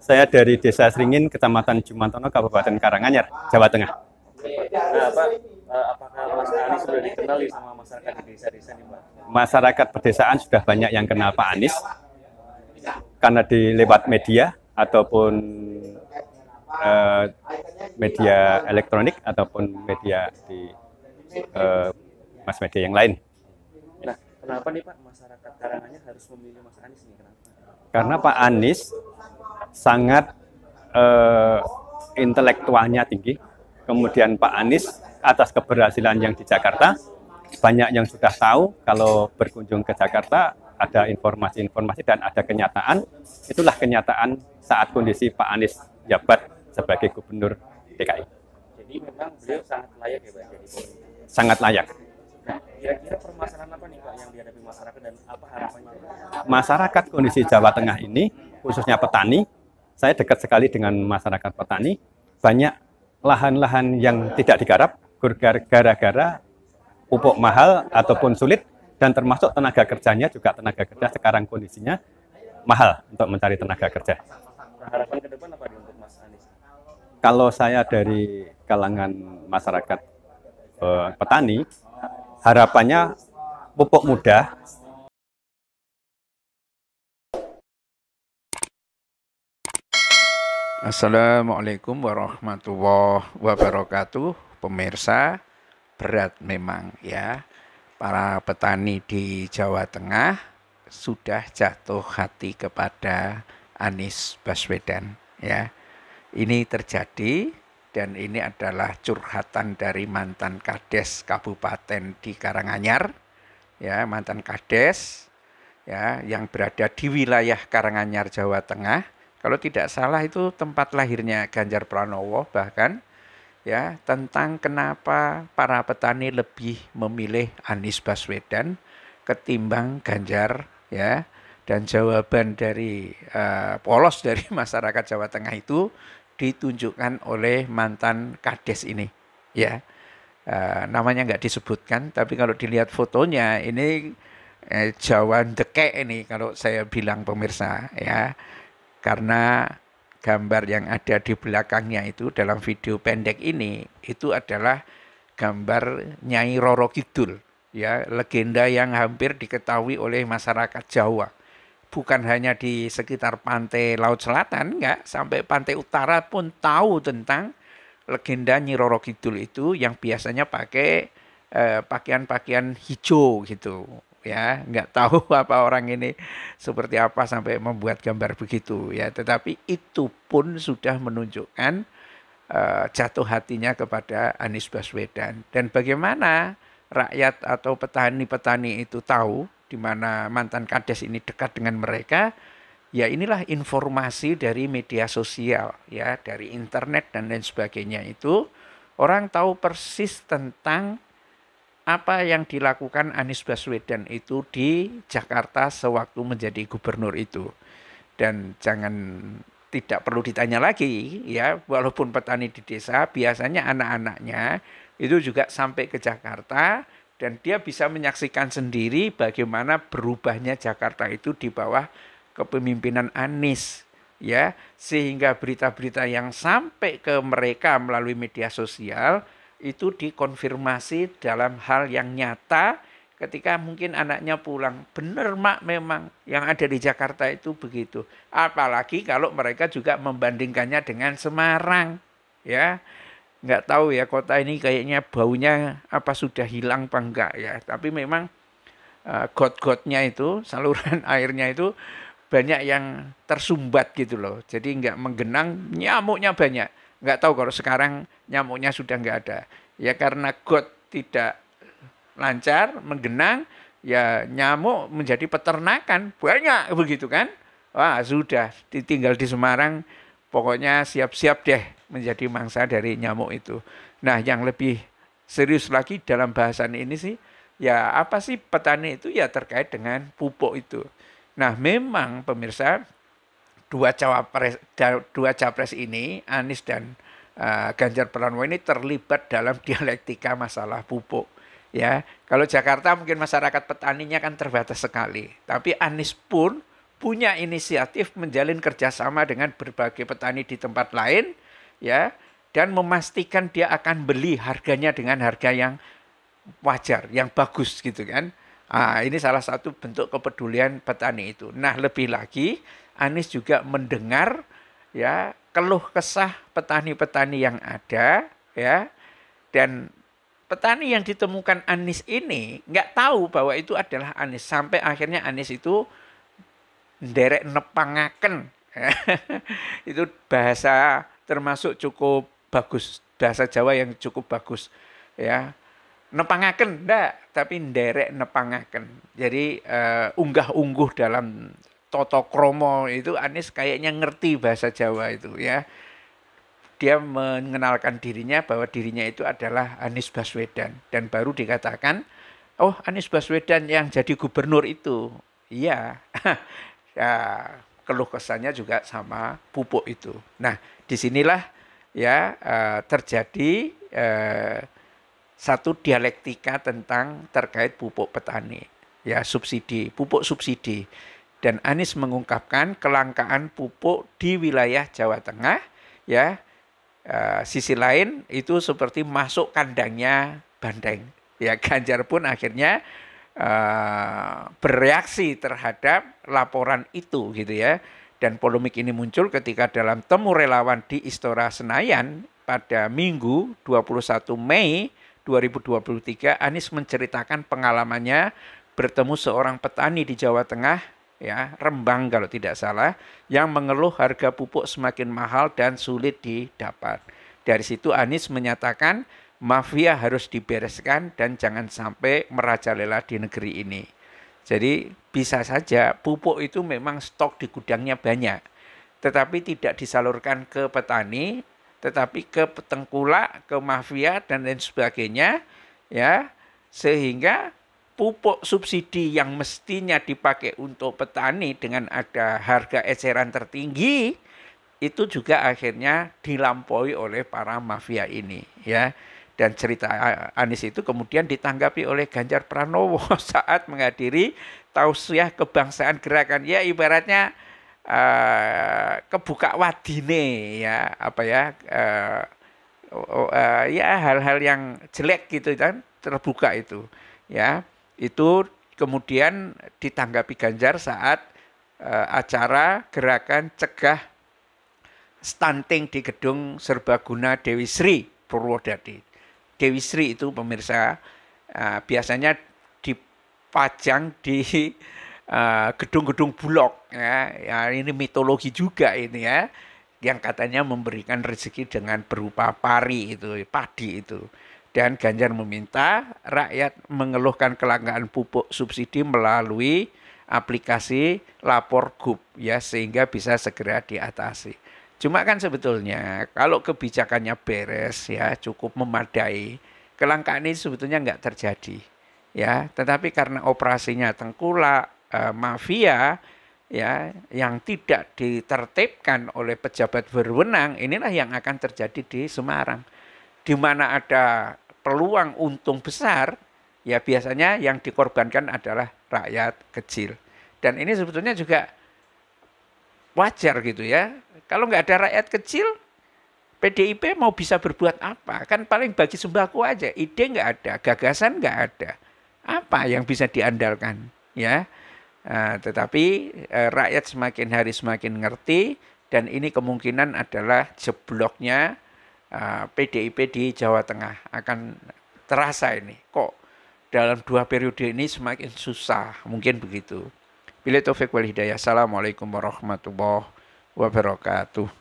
Saya dari Desa Seringin, Kecamatan Jumantono, Kabupaten Karanganyar, Jawa Tengah. Nah, Pak, eh, apakah Mas Anies sudah dikenali sama masyarakat di desa-desa ini, Pak? Masyarakat pedesaan sudah banyak yang kenal Pak Anies karena di lewat media ataupun uh, media elektronik ataupun media di uh, eh, mas media yang lain. Nah, kenapa nih Pak masyarakat Karanganyar harus memilih Mas Anies nih? Kenapa? karena Pak Anies sangat eh, intelektualnya tinggi. Kemudian Pak Anies atas keberhasilan yang di Jakarta, banyak yang sudah tahu kalau berkunjung ke Jakarta ada informasi-informasi dan ada kenyataan. Itulah kenyataan saat kondisi Pak Anies jabat sebagai gubernur DKI. Jadi memang beliau sangat layak ya Pak Sangat layak. Kira-kira iya. permasalahan apa nih Pak yang dihadapi masyarakat dan apa harapannya? Masyarakat kondisi Jawa Tengah ini, khususnya petani, saya dekat sekali dengan masyarakat petani. Banyak lahan-lahan yang tidak digarap gara-gara pupuk mahal ataupun sulit dan termasuk tenaga kerjanya juga tenaga kerja sekarang kondisinya mahal untuk mencari tenaga kerja. Harapan ke depan apa untuk Mas Anies? Kalau saya dari kalangan masyarakat eh, petani, harapannya pupuk mudah Assalamualaikum warahmatullahi wabarakatuh pemirsa berat memang ya para petani di Jawa Tengah sudah jatuh hati kepada Anies Baswedan ya ini terjadi dan ini adalah curhatan dari mantan Kades Kabupaten di Karanganyar, ya mantan Kades, ya yang berada di wilayah Karanganyar Jawa Tengah. Kalau tidak salah itu tempat lahirnya Ganjar Pranowo bahkan ya tentang kenapa para petani lebih memilih Anies Baswedan ketimbang Ganjar ya dan jawaban dari uh, polos dari masyarakat Jawa Tengah itu ditunjukkan oleh mantan kades ini ya e, namanya nggak disebutkan tapi kalau dilihat fotonya ini eh, Jawa deke ini kalau saya bilang pemirsa ya karena gambar yang ada di belakangnya itu dalam video pendek ini itu adalah gambar Nyai Roro Kidul ya legenda yang hampir diketahui oleh masyarakat Jawa bukan hanya di sekitar pantai Laut Selatan, enggak, sampai pantai utara pun tahu tentang legenda Nyi Roro Kidul itu yang biasanya pakai eh, pakaian-pakaian hijau gitu ya nggak tahu apa orang ini seperti apa sampai membuat gambar begitu ya tetapi itu pun sudah menunjukkan eh, jatuh hatinya kepada Anies Baswedan dan bagaimana rakyat atau petani-petani itu tahu di mana mantan kades ini dekat dengan mereka, ya inilah informasi dari media sosial ya, dari internet dan lain sebagainya itu orang tahu persis tentang apa yang dilakukan Anies Baswedan itu di Jakarta sewaktu menjadi gubernur itu. Dan jangan tidak perlu ditanya lagi ya, walaupun petani di desa biasanya anak-anaknya itu juga sampai ke Jakarta dan dia bisa menyaksikan sendiri bagaimana berubahnya Jakarta itu di bawah kepemimpinan Anies ya sehingga berita-berita yang sampai ke mereka melalui media sosial itu dikonfirmasi dalam hal yang nyata ketika mungkin anaknya pulang benar mak memang yang ada di Jakarta itu begitu apalagi kalau mereka juga membandingkannya dengan Semarang ya nggak tahu ya kota ini kayaknya baunya apa sudah hilang apa enggak ya tapi memang uh, got-gotnya itu saluran airnya itu banyak yang tersumbat gitu loh jadi nggak menggenang nyamuknya banyak nggak tahu kalau sekarang nyamuknya sudah nggak ada ya karena got tidak lancar menggenang ya nyamuk menjadi peternakan banyak begitu kan wah sudah ditinggal di Semarang pokoknya siap-siap deh menjadi mangsa dari nyamuk itu. Nah, yang lebih serius lagi dalam bahasan ini sih, ya apa sih petani itu ya terkait dengan pupuk itu. Nah, memang pemirsa dua cawapres dua capres ini Anies dan uh, Ganjar Pranowo ini terlibat dalam dialektika masalah pupuk. Ya, kalau Jakarta mungkin masyarakat petaninya kan terbatas sekali, tapi Anies pun punya inisiatif menjalin kerjasama dengan berbagai petani di tempat lain ya dan memastikan dia akan beli harganya dengan harga yang wajar, yang bagus gitu kan. Ah, ini salah satu bentuk kepedulian petani itu. Nah, lebih lagi Anies juga mendengar ya keluh kesah petani-petani yang ada ya dan petani yang ditemukan Anies ini nggak tahu bahwa itu adalah Anies sampai akhirnya Anies itu derek nepangaken itu bahasa termasuk cukup bagus bahasa Jawa yang cukup bagus ya nepangaken ndak tapi nderek nepangaken jadi uh, eh, unggah ungguh dalam toto kromo itu Anies kayaknya ngerti bahasa Jawa itu ya dia mengenalkan dirinya bahwa dirinya itu adalah Anies Baswedan dan baru dikatakan oh Anies Baswedan yang jadi gubernur itu iya ya keluh kesannya juga sama pupuk itu nah disinilah ya eh, terjadi eh, satu dialektika tentang terkait pupuk petani ya subsidi pupuk subsidi dan Anies mengungkapkan kelangkaan pupuk di wilayah Jawa Tengah ya eh, sisi lain itu seperti masuk kandangnya Bandeng ya Ganjar pun akhirnya bereaksi terhadap laporan itu gitu ya dan polemik ini muncul ketika dalam temu relawan di Istora Senayan pada Minggu 21 Mei 2023 Anies menceritakan pengalamannya bertemu seorang petani di Jawa Tengah ya Rembang kalau tidak salah yang mengeluh harga pupuk semakin mahal dan sulit didapat. Dari situ Anies menyatakan mafia harus dibereskan dan jangan sampai merajalela di negeri ini. Jadi bisa saja pupuk itu memang stok di gudangnya banyak, tetapi tidak disalurkan ke petani, tetapi ke petengkulak, ke mafia dan lain sebagainya, ya sehingga pupuk subsidi yang mestinya dipakai untuk petani dengan ada harga eceran tertinggi itu juga akhirnya dilampaui oleh para mafia ini, ya. Dan cerita Anies itu kemudian ditanggapi oleh Ganjar Pranowo saat menghadiri tausiah kebangsaan gerakan. Ya ibaratnya uh, kebuka wadine ya apa ya uh, uh, uh, ya hal-hal yang jelek gitu kan terbuka itu ya itu kemudian ditanggapi Ganjar saat uh, acara gerakan cegah stunting di gedung serbaguna Dewi Sri Purwodadi Dewi Sri itu pemirsa uh, biasanya dipajang di uh, gedung-gedung bulog ya. ya ini mitologi juga ini ya yang katanya memberikan rezeki dengan berupa pari itu padi itu dan Ganjar meminta rakyat mengeluhkan kelangkaan pupuk subsidi melalui aplikasi lapor gub ya sehingga bisa segera diatasi. Cuma kan sebetulnya kalau kebijakannya beres ya cukup memadai, kelangkaan ini sebetulnya nggak terjadi ya. Tetapi karena operasinya tengkula eh, mafia ya yang tidak ditertibkan oleh pejabat berwenang inilah yang akan terjadi di Semarang. Di mana ada peluang untung besar ya biasanya yang dikorbankan adalah rakyat kecil. Dan ini sebetulnya juga wajar gitu ya kalau nggak ada rakyat kecil, PDIP mau bisa berbuat apa? Kan paling bagi sembako aja. Ide nggak ada, gagasan nggak ada. Apa yang bisa diandalkan? Ya, nah, tetapi eh, rakyat semakin hari semakin ngerti dan ini kemungkinan adalah jebloknya eh, PDIP di Jawa Tengah akan terasa ini. Kok dalam dua periode ini semakin susah, mungkin begitu. Bila Taufik wal Hidayah. Assalamualaikum warahmatullahi wabarakatuh.